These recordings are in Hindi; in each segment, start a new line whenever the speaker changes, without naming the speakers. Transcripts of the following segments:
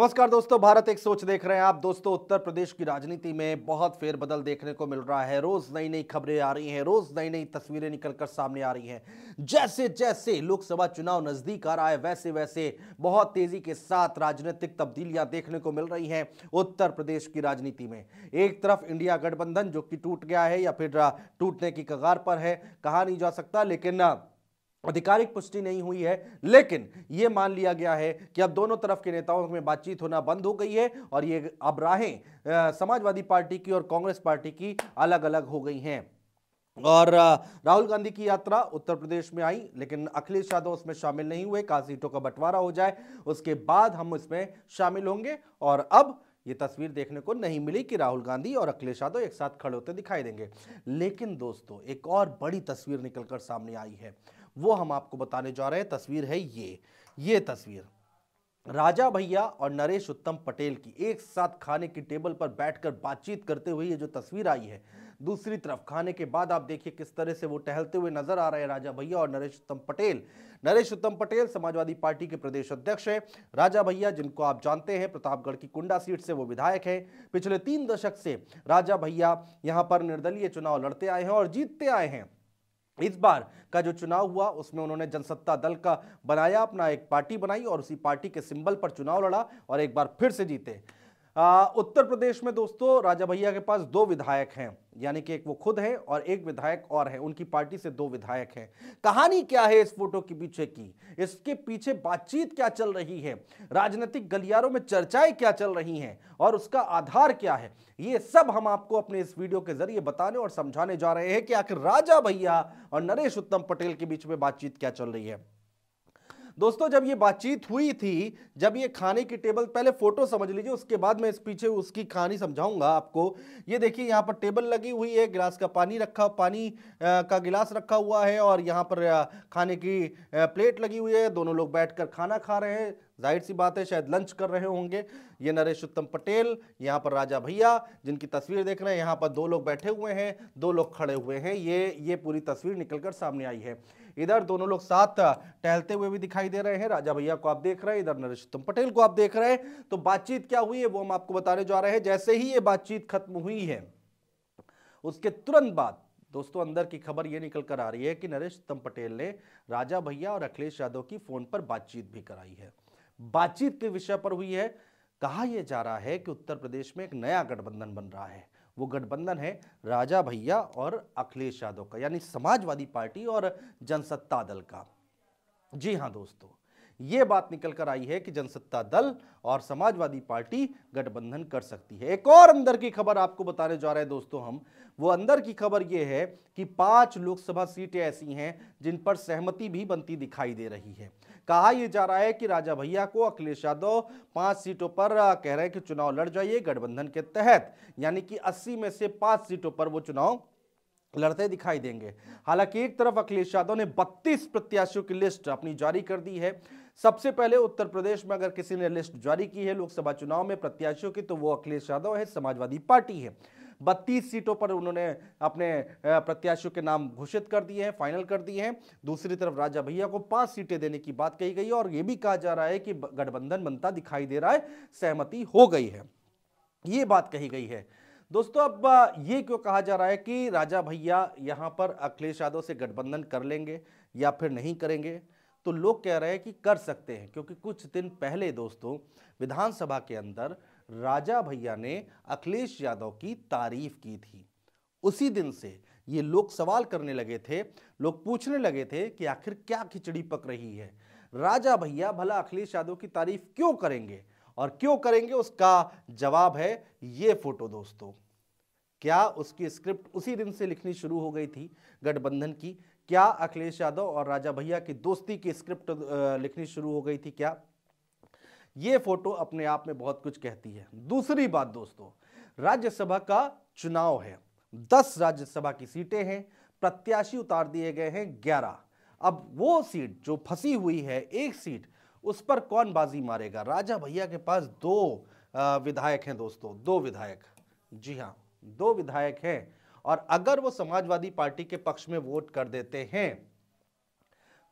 नमस्कार दोस्तों भारत एक सोच देख रहे हैं आप दोस्तों उत्तर प्रदेश की राजनीति में बहुत फेरबदल देखने को मिल रहा है रोज नई नई खबरें आ रही हैं रोज नई नई तस्वीरें निकलकर सामने आ रही हैं जैसे जैसे लोकसभा चुनाव नजदीक आ रहा है वैसे वैसे बहुत तेजी के साथ राजनीतिक तब्दीलियां देखने को मिल रही हैं उत्तर प्रदेश की राजनीति में एक तरफ इंडिया गठबंधन जो कि टूट गया है या फिर टूटने की कगार पर है कहा नहीं जा सकता लेकिन आधिकारिक पुष्टि नहीं हुई है लेकिन यह मान लिया गया है कि अब दोनों तरफ के नेताओं में बातचीत होना बंद हो गई है और ये अब राहें समाजवादी पार्टी की और कांग्रेस पार्टी की अलग अलग हो गई हैं और राहुल गांधी की यात्रा उत्तर प्रदेश में आई लेकिन अखिलेश यादव उसमें शामिल नहीं हुए कहा सीटों का बंटवारा हो जाए उसके बाद हम इसमें शामिल होंगे और अब ये तस्वीर देखने को नहीं मिली कि राहुल गांधी और अखिलेश यादव एक साथ खड़े होते दिखाई देंगे लेकिन दोस्तों एक और बड़ी तस्वीर निकलकर सामने आई है वो हम आपको बताने जा रहे हैं तस्वीर है ये ये तस्वीर राजा भैया और नरेश उत्तम पटेल की एक साथ खाने की टेबल पर बैठकर बातचीत करते हुए ये जो तस्वीर आई है दूसरी तरफ खाने के बाद आप देखिए किस तरह से वो टहलते हुए नजर आ रहे हैं राजा भैया और नरेश उत्तम पटेल नरेश उत्तम पटेल समाजवादी पार्टी के प्रदेश अध्यक्ष हैं राजा भैया जिनको आप जानते हैं प्रतापगढ़ की कुंडा सीट से वो विधायक हैं पिछले तीन दशक से राजा भैया यहाँ पर निर्दलीय चुनाव लड़ते आए हैं और जीतते आए हैं इस बार का जो चुनाव हुआ उसमें उन्होंने जनसत्ता दल का बनाया अपना एक पार्टी बनाई और उसी पार्टी के सिंबल पर चुनाव लड़ा और एक बार फिर से जीते आ, उत्तर प्रदेश में दोस्तों राजा भैया के पास दो विधायक हैं यानी कि एक वो खुद है और एक विधायक और हैं उनकी पार्टी से दो विधायक हैं कहानी क्या है इस फोटो के पीछे की इसके पीछे बातचीत क्या चल रही है राजनीतिक गलियारों में चर्चाएं क्या चल रही हैं और उसका आधार क्या है ये सब हम आपको अपने इस वीडियो के जरिए बताने और समझाने जा रहे हैं कि आखिर राजा भैया और नरेश उत्तम पटेल के बीच में बातचीत क्या चल रही है दोस्तों जब ये बातचीत हुई थी जब ये खाने की टेबल पहले फोटो समझ लीजिए उसके बाद मैं इस पीछे उसकी कहानी समझाऊंगा आपको ये देखिए यहाँ पर टेबल लगी हुई है गिलास का पानी रखा पानी का गिलास रखा हुआ है और यहाँ पर खाने की प्लेट लगी हुई है दोनों लोग बैठ खाना खा रहे हैं जाहिर सी बात है शायद लंच कर रहे होंगे ये नरेश उत्तम पटेल यहाँ पर राजा भैया जिनकी तस्वीर देख रहे हैं यहाँ पर दो लोग बैठे हुए हैं दो लोग खड़े हुए हैं ये ये पूरी तस्वीर निकलकर सामने आई है इधर दोनों लोग साथ टहलते हुए भी दिखाई दे रहे हैं राजा भैया को आप देख रहे हैं इधर नरेशोत्तम पटेल को आप देख रहे हैं तो बातचीत क्या हुई है वो हम आपको बताने जा रहे हैं जैसे ही ये बातचीत खत्म हुई है उसके तुरंत बाद दोस्तों अंदर की खबर ये निकल कर आ रही है कि नरेश उत्तम पटेल ने राजा भैया और अखिलेश यादव की फोन पर बातचीत भी कराई है बातचीत के विषय पर हुई है कहा यह जा रहा है कि उत्तर प्रदेश में एक नया गठबंधन बन रहा है वो गठबंधन है राजा भैया और अखिलेश यादव का यानी समाजवादी पार्टी और जनसत्ता दल का जी हाँ दोस्तों ये बात निकल कर आई है कि जनसत्ता दल और समाजवादी पार्टी गठबंधन कर सकती है एक और अंदर की खबर आपको बताने जा रहे हैं दोस्तों हम वो अंदर की खबर ये है कि पांच लोकसभा सीटें ऐसी हैं जिन पर सहमति भी बनती दिखाई दे रही है कहा यह जा रहा है कि राजा भैया को अखिलेश यादव पांच सीटों पर कह रहे हैं कि चुनाव लड़ जाइए गठबंधन के तहत यानी कि अस्सी में से पांच सीटों पर वो चुनाव लड़ते दिखाई देंगे हालांकि एक तरफ अखिलेश यादव ने 32 प्रत्याशियों की लिस्ट अपनी जारी कर दी है सबसे पहले उत्तर प्रदेश में अगर किसी ने लिस्ट जारी की है लोकसभा चुनाव में प्रत्याशियों की तो वो अखिलेश यादव है समाजवादी पार्टी है बत्तीस सीटों पर उन्होंने अपने प्रत्याशियों के नाम घोषित कर दिए हैं फाइनल कर दिए हैं दूसरी तरफ राजा भैया को पांच सीटें देने की बात कही गई है और ये भी कहा जा रहा है कि गठबंधन बनता दिखाई दे रहा है सहमति हो गई है ये बात कही गई है दोस्तों अब ये क्यों कहा जा रहा है कि राजा भैया यहाँ पर अखिलेश यादव से गठबंधन कर लेंगे या फिर नहीं करेंगे तो लोग कह रहे हैं कि कर सकते हैं क्योंकि कुछ दिन पहले दोस्तों विधानसभा के अंदर राजा भैया ने अखिलेश यादव की तारीफ की थी उसी दिन से ये लोग सवाल करने लगे थे लोग पूछने लगे थे कि आखिर क्या खिचड़ी पक रही है राजा भैया भला अखिलेश यादव की तारीफ क्यों करेंगे और क्यों करेंगे उसका जवाब है ये फोटो दोस्तों क्या उसकी स्क्रिप्ट उसी दिन से लिखनी शुरू हो गई थी गठबंधन की क्या अखिलेश यादव और राजा भैया की दोस्ती की स्क्रिप्ट लिखनी शुरू हो गई थी क्या ये फोटो अपने आप में बहुत कुछ कहती है दूसरी बात दोस्तों राज्यसभा का चुनाव है दस राज्यसभा की सीटें हैं प्रत्याशी उतार दिए गए हैं ग्यारह अब वो सीट जो फंसी हुई है एक सीट उस पर कौन बाजी मारेगा राजा भैया के पास दो विधायक हैं दोस्तों दो विधायक जी हाँ दो विधायक हैं और अगर वो समाजवादी पार्टी के पक्ष में वोट कर देते हैं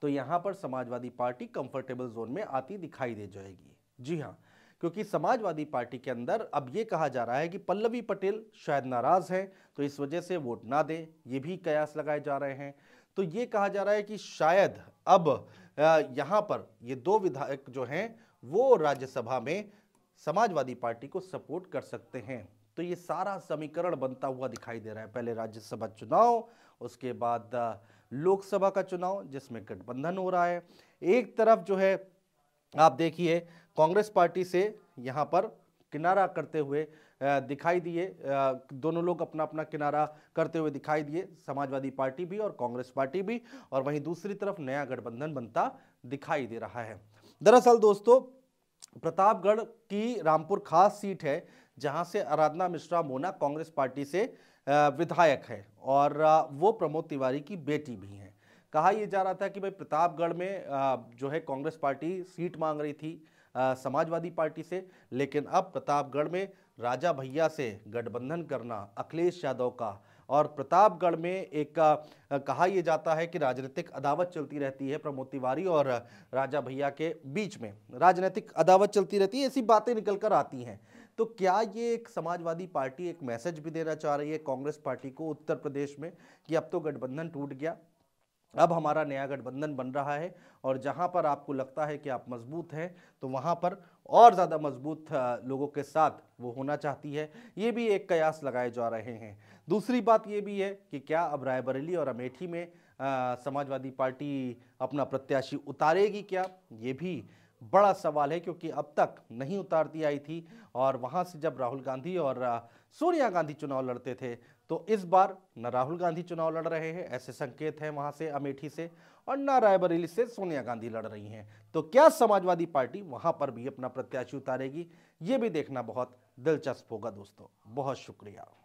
तो यहां पर समाजवादी पार्टी कंफर्टेबल जोन में आती दिखाई दे जाएगी जी हाँ क्योंकि समाजवादी पार्टी के अंदर अब ये कहा जा रहा है कि पल्लवी पटेल शायद नाराज़ हैं तो इस वजह से वोट ना दें ये भी कयास लगाए जा रहे हैं तो ये कहा जा रहा है कि शायद अब यहाँ पर ये दो विधायक जो हैं वो राज्यसभा में समाजवादी पार्टी को सपोर्ट कर सकते हैं तो ये सारा समीकरण बनता हुआ दिखाई दे रहा है पहले राज्यसभा चुनाव उसके बाद लोकसभा का चुनाव जिसमें गठबंधन हो रहा है एक तरफ जो है आप देखिए कांग्रेस पार्टी से यहाँ पर किनारा करते हुए दिखाई दिए दोनों लोग अपना अपना किनारा करते हुए दिखाई दिए समाजवादी पार्टी भी और कांग्रेस पार्टी भी और वहीं दूसरी तरफ नया गठबंधन बनता दिखाई दे रहा है दरअसल दोस्तों प्रतापगढ़ की रामपुर खास सीट है जहां से आराधना मिश्रा मोना कांग्रेस पार्टी से विधायक है और वो प्रमोद तिवारी की बेटी भी हैं कहा यह जा रहा था कि भाई प्रतापगढ़ में जो है कांग्रेस पार्टी सीट मांग रही थी समाजवादी पार्टी से लेकिन अब प्रतापगढ़ में राजा भैया से गठबंधन करना अखिलेश यादव का और प्रतापगढ़ में एक कहा यह जाता है कि राजनीतिक अदावत चलती रहती है प्रमोद तिवारी और राजा भैया के बीच में राजनीतिक अदावत चलती रहती है ऐसी बातें निकल कर आती हैं तो क्या ये एक समाजवादी पार्टी एक मैसेज भी देना चाह रही है कांग्रेस पार्टी को उत्तर प्रदेश में कि अब तो गठबंधन टूट गया अब हमारा नया गठबंधन बन रहा है और जहां पर आपको लगता है कि आप मजबूत हैं तो वहां पर और ज़्यादा मजबूत लोगों के साथ वो होना चाहती है ये भी एक कयास लगाए जा रहे हैं दूसरी बात ये भी है कि क्या अब रायबरेली और अमेठी में आ, समाजवादी पार्टी अपना प्रत्याशी उतारेगी क्या ये भी बड़ा सवाल है क्योंकि अब तक नहीं उतारती आई थी और वहाँ से जब राहुल गांधी और सोनिया गांधी चुनाव लड़ते थे तो इस बार न राहुल गांधी चुनाव लड़ रहे हैं ऐसे संकेत हैं वहां से अमेठी से और न रायबरेली से सोनिया गांधी लड़ रही हैं तो क्या समाजवादी पार्टी वहां पर भी अपना प्रत्याशी उतारेगी ये भी देखना बहुत दिलचस्प होगा दोस्तों बहुत शुक्रिया